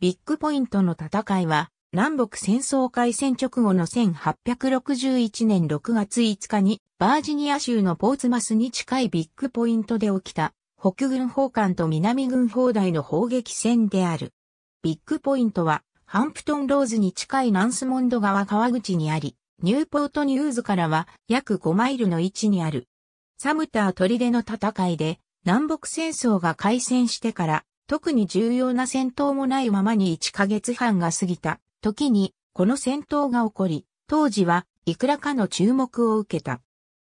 ビッグポイントの戦いは、南北戦争開戦直後の1861年6月5日に、バージニア州のポーツマスに近いビッグポイントで起きた、北軍砲艦と南軍砲台の砲撃戦である。ビッグポイントは、ハンプトンローズに近いナンスモンド川川口にあり、ニューポートニューズからは約5マイルの位置にある。サムター砦の戦いで、南北戦争が開戦してから特に重要な戦闘もないままに1ヶ月半が過ぎた時にこの戦闘が起こり、当時はいくらかの注目を受けた。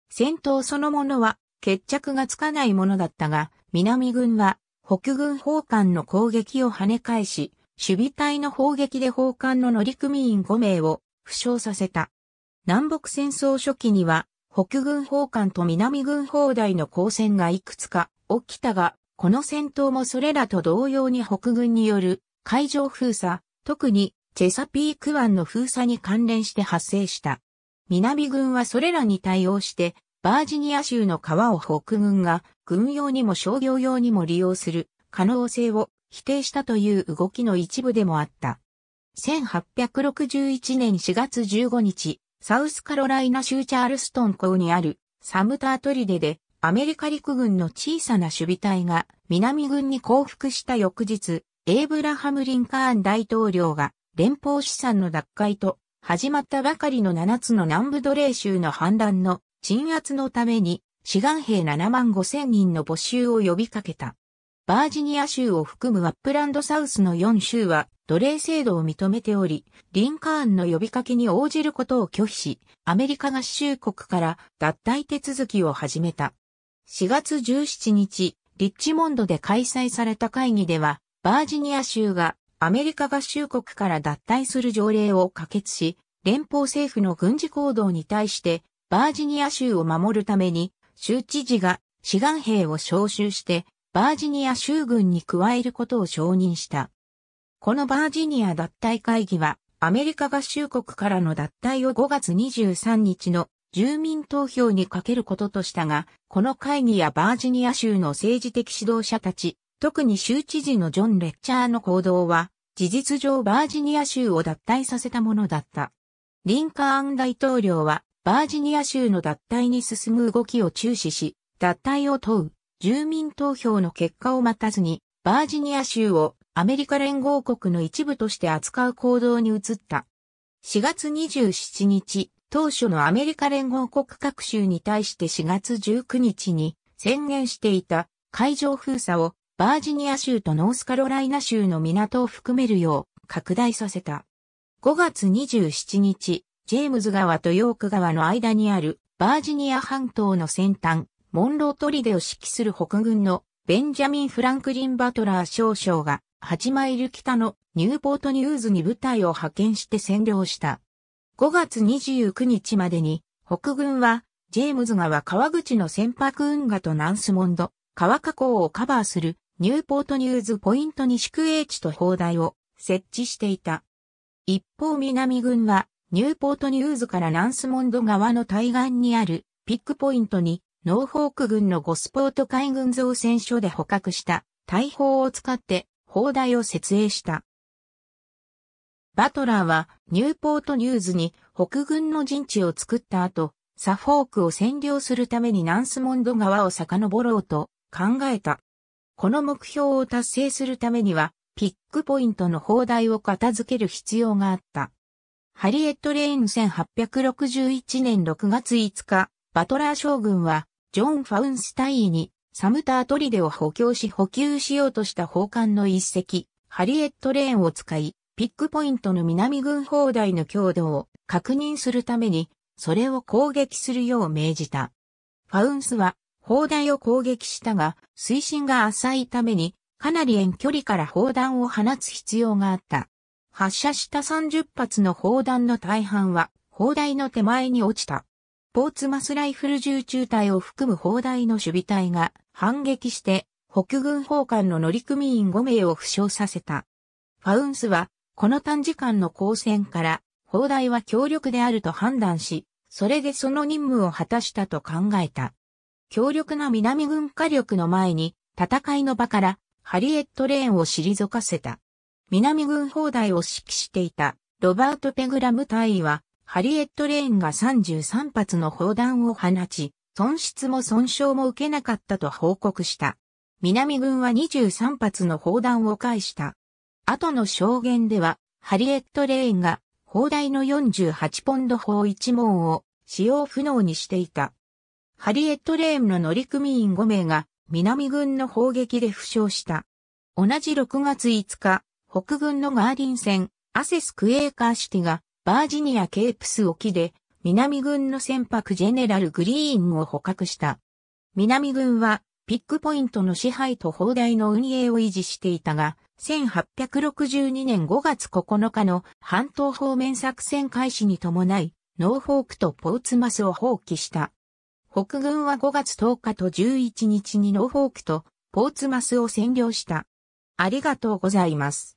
戦闘そのものは決着がつかないものだったが、南軍は北軍砲艦の攻撃を跳ね返し、守備隊の砲撃で砲艦の乗組員5名を負傷させた。南北戦争初期には北軍砲艦と南軍砲台の交戦がいくつか起きたが、この戦闘もそれらと同様に北軍による海上封鎖、特にチェサピーク湾の封鎖に関連して発生した。南軍はそれらに対応して、バージニア州の川を北軍が軍用にも商業用にも利用する可能性を否定したという動きの一部でもあった。1861年4月15日、サウスカロライナ州チャールストン港にあるサムタートリデでアメリカ陸軍の小さな守備隊が南軍に降伏した翌日、エイブラハム・リンカーン大統領が連邦資産の脱会と始まったばかりの7つの南部奴隷州の反乱の鎮圧のために志願兵7万5千人の募集を呼びかけた。バージニア州を含むアップランドサウスの4州は奴隷制度を認めており、リンカーンの呼びかけに応じることを拒否し、アメリカ合衆国から脱退手続きを始めた。4月17日、リッチモンドで開催された会議では、バージニア州がアメリカ合衆国から脱退する条例を可決し、連邦政府の軍事行動に対して、バージニア州を守るために、州知事が志願兵を招集して、バージニア州軍に加えることを承認した。このバージニア脱退会議は、アメリカ合衆国からの脱退を5月23日の住民投票にかけることとしたが、この会議やバージニア州の政治的指導者たち、特に州知事のジョン・レッチャーの行動は、事実上バージニア州を脱退させたものだった。リンカーン大統領は、バージニア州の脱退に進む動きを注視し、脱退を問う、住民投票の結果を待たずに、バージニア州をアメリカ連合国の一部として扱う行動に移った。4月27日、当初のアメリカ連合国各州に対して4月19日に宣言していた海上封鎖をバージニア州とノースカロライナ州の港を含めるよう拡大させた。5月27日、ジェームズ川とヨーク川の間にあるバージニア半島の先端、モンロートリデを指揮する北軍のベンジャミン・フランクリン・バトラー少将が8マイル北のニューポートニューズに部隊を派遣して占領した。5月29日までに、北軍は、ジェームズ川川口の船舶運河とナンスモンド、川河口をカバーするニューポートニューズポイント西区営地と砲台を設置していた。一方南軍はニューポートニューズからナンスモンド川の対岸にあるピックポイントにノーフォーク軍のゴスポート海軍造船所で捕獲した大砲を使って砲台を設営した。バトラーはニューポートニューズに北軍の陣地を作った後、サフォークを占領するためにナンスモンド川を遡ろうと考えた。この目標を達成するためには、ピックポイントの砲台を片付ける必要があった。ハリエット・レイン1861年6月5日、バトラー将軍は、ジョン・ファウンスタイに、サムター・トリデを補強し補給しようとした砲艦の一隻、ハリエット・レーンを使い、ピックポイントの南軍砲台の強度を確認するために、それを攻撃するよう命じた。ファウンスは砲台を攻撃したが、水深が浅いために、かなり遠距離から砲弾を放つ必要があった。発射した30発の砲弾の大半は、砲台の手前に落ちた。ポーツマスライフル銃中隊を含む砲台の守備隊が反撃して、北軍砲艦の乗組員5名を負傷させた。ファウンスはこの短時間の交戦から、砲台は強力であると判断し、それでその任務を果たしたと考えた。強力な南軍火力の前に、戦いの場から、ハリエット・レーンを退かせた。南軍砲台を指揮していた、ロバート・ペグラム大尉は、ハリエット・レーンが33発の砲弾を放ち、損失も損傷も受けなかったと報告した。南軍は23発の砲弾を返した。後の証言では、ハリエット・レーンが、砲台の48ポンド砲1門を使用不能にしていた。ハリエット・レーンの乗組員5名が南軍の砲撃で負傷した。同じ6月5日、北軍のガーディン船、アセス・クエーカーシティがバージニア・ケープス沖で南軍の船舶ジェネラル・グリーンを捕獲した。南軍はピックポイントの支配と砲台の運営を維持していたが、1862年5月9日の半島方面作戦開始に伴い、ノーフォークとポーツマスを放棄した。北軍は5月10日と11日にノーフォークとポーツマスを占領した。ありがとうございます。